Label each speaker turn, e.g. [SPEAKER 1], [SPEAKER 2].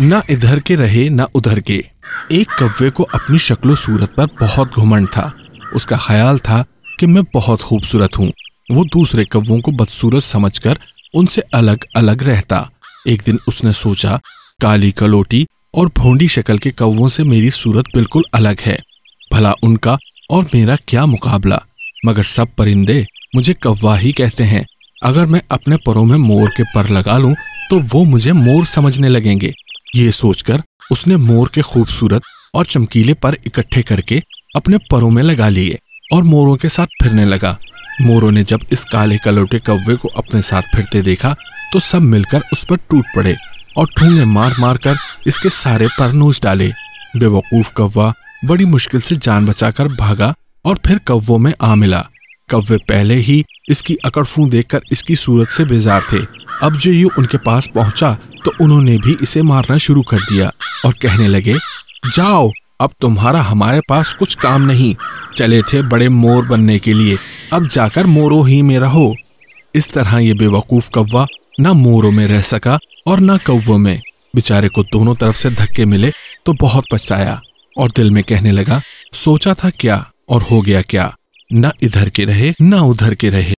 [SPEAKER 1] न इधर के रहे न उधर के एक कव्वे को अपनी शक्लो सूरत पर बहुत घुमंड था उसका ख्याल था कि मैं बहुत खूबसूरत हूँ वो दूसरे कव्वों को बदसूरत समझकर उनसे अलग अलग रहता एक दिन उसने सोचा काली कलोटी और भोंडी शक्ल के कव्वों से मेरी सूरत बिल्कुल अलग है भला उनका और मेरा क्या मुकाबला मगर सब परिंदे मुझे कव्वा ही कहते हैं अगर मैं अपने परों में मोर के पर लगा लूं तो वो मुझे मोर समझने लगेंगे ये सोचकर उसने मोर के खूबसूरत और चमकीले पर इकट्ठे करके अपने परों में लगा लिए और मोरों के साथ फिरने लगा मोरों ने जब इस काले कलौटे कौवे को अपने साथ फिरते देखा तो सब मिलकर उस पर टूट पड़े और ठूंगे मार मार कर इसके सारे पर नोच डाले बेवकूफ कौवा बड़ी मुश्किल से जान बचाकर भागा और फिर कौवों में आ मिला कौवे पहले ही इसकी अकड़फू देखकर इसकी सूरत से बेजार थे अब जो ये उनके पास पहुंचा तो उन्होंने भी इसे मारना शुरू कर दिया और कहने लगे जाओ अब तुम्हारा हमारे पास कुछ काम नहीं चले थे बड़े मोर बनने के लिए अब जाकर मोरो ही में रहो इस तरह ये बेवकूफ कौवा ना मोरों में रह सका और न कौ में बेचारे को दोनों तरफ से धक्के मिले तो बहुत पछताया और दिल में कहने लगा सोचा था क्या और हो गया क्या न इधर के रहे ना उधर के रहे